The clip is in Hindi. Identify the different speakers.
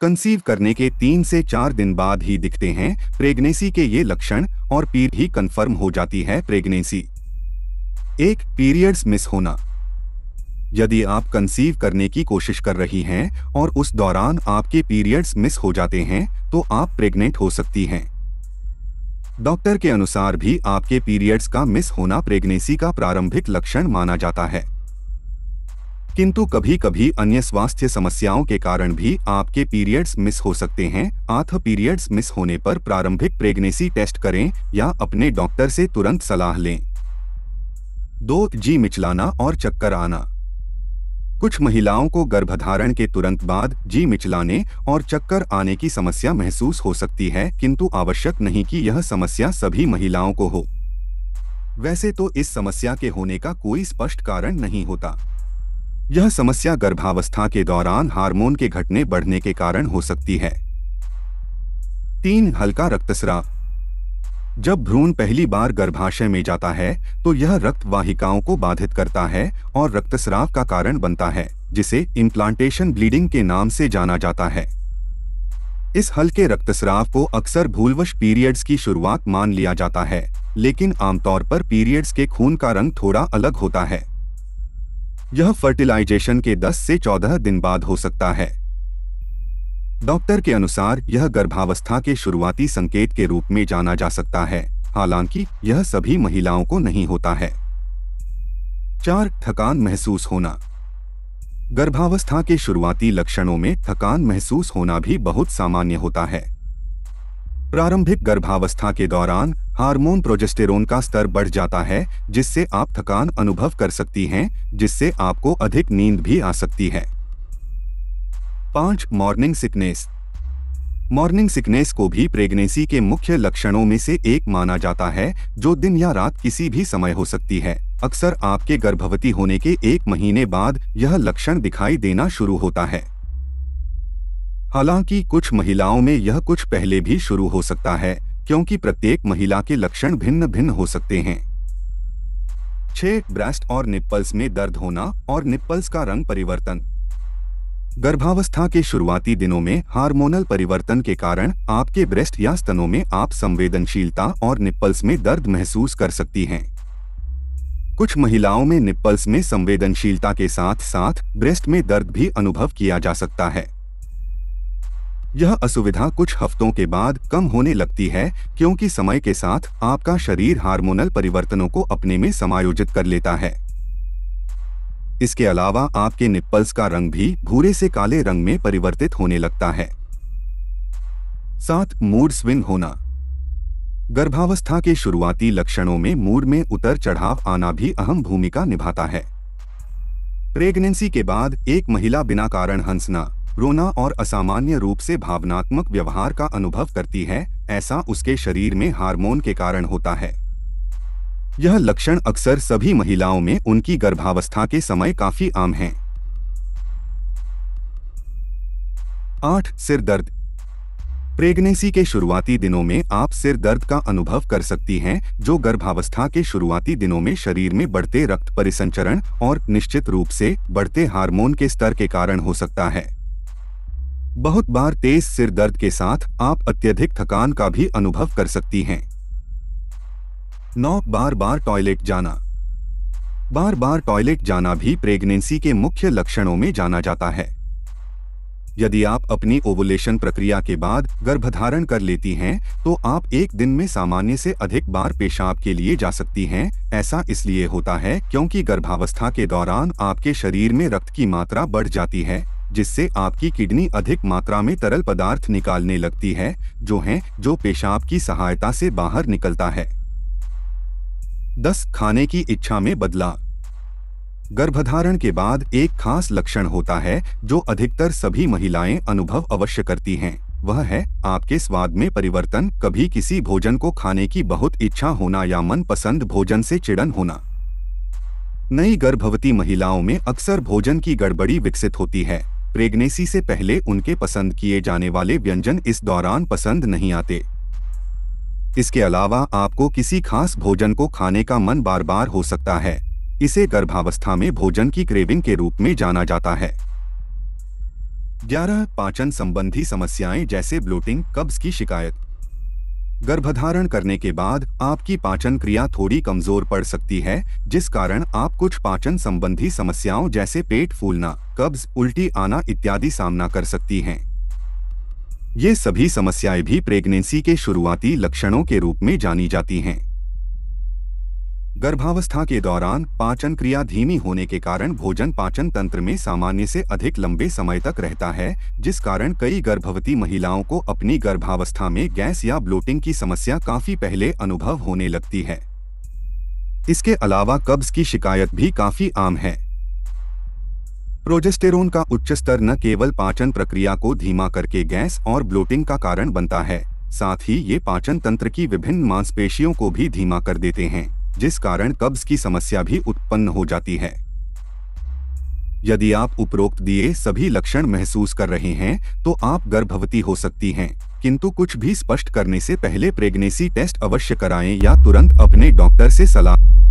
Speaker 1: कंसीव करने के तीन से चार दिन बाद ही दिखते हैं प्रेगनेंसी के ये लक्षण और पीर ही कंफर्म हो जाती है प्रेगनेंसी एक पीरियड्स मिस होना यदि आप कंसीव करने की कोशिश कर रही हैं और उस दौरान आपके पीरियड्स मिस हो जाते हैं तो आप प्रेग्नेंट हो सकती हैं डॉक्टर के अनुसार भी आपके पीरियड्स का मिस होना प्रेगनेंसी का प्रारंभिक लक्षण माना जाता है किंतु कभी कभी अन्य स्वास्थ्य समस्याओं के कारण भी आपके पीरियड्स मिस हो सकते हैं आथ पीरियड्स मिस होने पर प्रारंभिक प्रेगनेंसी टेस्ट करें या अपने डॉक्टर से तुरंत सलाह लें दो जी मिचलाना और चक्कर आना कुछ महिलाओं को गर्भधारण के तुरंत बाद जी मिचलाने और चक्कर आने की समस्या महसूस हो सकती है किंतु आवश्यक नहीं कि यह समस्या सभी महिलाओं को हो वैसे तो इस समस्या के होने का कोई स्पष्ट कारण नहीं होता यह समस्या गर्भावस्था के दौरान हार्मोन के घटने बढ़ने के कारण हो सकती है तीन हल्का रक्तस्राव जब भ्रूण पहली बार गर्भाशय में जाता है तो यह रक्त वाहिकाओं को बाधित करता है और रक्तस्राव का कारण बनता है जिसे इम्प्लांटेशन ब्लीडिंग के नाम से जाना जाता है इस हल्के रक्तस्राव को अक्सर भूलवश पीरियड्स की शुरुआत मान लिया जाता है लेकिन आमतौर पर पीरियड्स के खून का रंग थोड़ा अलग होता है यह फर्टिलाइजेशन के 10 से 14 दिन बाद हो सकता है डॉक्टर के अनुसार यह गर्भावस्था के शुरुआती संकेत के रूप में जाना जा सकता है हालांकि यह सभी महिलाओं को नहीं होता है चार थकान महसूस होना गर्भावस्था के शुरुआती लक्षणों में थकान महसूस होना भी बहुत सामान्य होता है प्रारंभिक गर्भावस्था के दौरान हार्मोन प्रोजेस्टेरोन का स्तर बढ़ जाता है जिससे आप थकान अनुभव कर सकती हैं जिससे आपको अधिक नींद भी आ सकती है पांच मॉर्निंग सिकनेस मॉर्निंग सिकनेस को भी प्रेगनेंसी के मुख्य लक्षणों में से एक माना जाता है जो दिन या रात किसी भी समय हो सकती है अक्सर आपके गर्भवती होने के एक महीने बाद यह लक्षण दिखाई देना शुरू होता है हालांकि कुछ महिलाओं में यह कुछ पहले भी शुरू हो सकता है क्योंकि प्रत्येक महिला के लक्षण भिन्न भिन्न हो सकते हैं छह ब्रेस्ट और निप्पल्स में दर्द होना और निप्पल्स का रंग परिवर्तन गर्भावस्था के शुरुआती दिनों में हार्मोनल परिवर्तन के कारण आपके ब्रेस्ट या स्तनों में आप संवेदनशीलता और निप्पल्स में दर्द महसूस कर सकती हैं कुछ महिलाओं में निप्पल्स में संवेदनशीलता के साथ साथ ब्रेस्ट में दर्द भी अनुभव किया जा सकता है यह असुविधा कुछ हफ्तों के बाद कम होने लगती है क्योंकि समय के साथ आपका शरीर हार्मोनल परिवर्तनों को अपने में समायोजित कर लेता है इसके अलावा आपके निप्पल्स का रंग भी भूरे से काले रंग में परिवर्तित होने लगता है साथ मूड स्विंग होना गर्भावस्था के शुरुआती लक्षणों में मूड में उतर चढ़ाव आना भी अहम भूमिका निभाता है प्रेगनेंसी के बाद एक महिला बिना कारण हंसना रोना और असामान्य रूप से भावनात्मक व्यवहार का अनुभव करती है ऐसा उसके शरीर में हार्मोन के कारण होता है यह लक्षण अक्सर सभी महिलाओं में उनकी गर्भावस्था के समय काफी आम है आठ सिर दर्द प्रेगनेंसी के शुरुआती दिनों में आप सिर दर्द का अनुभव कर सकती हैं जो गर्भावस्था के शुरुआती दिनों में शरीर में बढ़ते रक्त परिसंचरण और निश्चित रूप से बढ़ते हार्मोन के स्तर के कारण हो सकता है बहुत बार तेज सिर दर्द के साथ आप अत्यधिक थकान का भी अनुभव कर सकती हैं नौ बार बार टॉयलेट जाना बार बार टॉयलेट जाना भी प्रेगनेंसी के मुख्य लक्षणों में जाना जाता है यदि आप अपनी ओवुलेशन प्रक्रिया के बाद गर्भधारण कर लेती हैं तो आप एक दिन में सामान्य से अधिक बार पेशाब के लिए जा सकती हैं ऐसा इसलिए होता है क्योंकि गर्भावस्था के दौरान आपके शरीर में रक्त की मात्रा बढ़ जाती है जिससे आपकी किडनी अधिक मात्रा में तरल पदार्थ निकालने लगती है जो है जो पेशाब की सहायता से बाहर निकलता है दस खाने की इच्छा में बदलाव गर्भधारण के बाद एक खास लक्षण होता है जो अधिकतर सभी महिलाएं अनुभव अवश्य करती हैं वह है आपके स्वाद में परिवर्तन कभी किसी भोजन को खाने की बहुत इच्छा होना या मन पसंद भोजन से चिड़न होना नई गर्भवती महिलाओं में अक्सर भोजन की गड़बड़ी विकसित होती है प्रेगनेसी से पहले उनके पसंद किए जाने वाले व्यंजन इस दौरान पसंद नहीं आते इसके अलावा आपको किसी खास भोजन को खाने का मन बार बार हो सकता है इसे गर्भावस्था में भोजन की क्रेविंग के रूप में जाना जाता है ग्यारह पाचन संबंधी समस्याएं जैसे ब्लोटिंग कब्ज की शिकायत गर्भधारण करने के बाद आपकी पाचन क्रिया थोड़ी कमजोर पड़ सकती है जिस कारण आप कुछ पाचन संबंधी समस्याओं जैसे पेट फूलना कब्ज उल्टी आना इत्यादि सामना कर सकती हैं ये सभी समस्याएं भी प्रेगनेंसी के शुरुआती लक्षणों के रूप में जानी जाती हैं गर्भावस्था के दौरान पाचन क्रिया धीमी होने के कारण भोजन पाचन तंत्र में सामान्य से अधिक लंबे समय तक रहता है जिस कारण कई गर्भवती महिलाओं को अपनी गर्भावस्था में गैस या ब्लोटिंग की समस्या काफी पहले अनुभव होने लगती है इसके अलावा कब्ज की शिकायत भी काफी आम है प्रोजेस्टेरोन का उच्च स्तर न केवल पाचन प्रक्रिया को धीमा करके गैस और ब्लोटिंग का कारण बनता है साथ ही ये पाचन तंत्र की विभिन्न मांसपेशियों को भी धीमा कर देते हैं जिस कारण कब्ज की समस्या भी उत्पन्न हो जाती है यदि आप उपरोक्त दिए सभी लक्षण महसूस कर रहे हैं तो आप गर्भवती हो सकती हैं किंतु कुछ भी स्पष्ट करने से पहले प्रेगनेंसी टेस्ट अवश्य कराएं या तुरंत अपने डॉक्टर से सलाह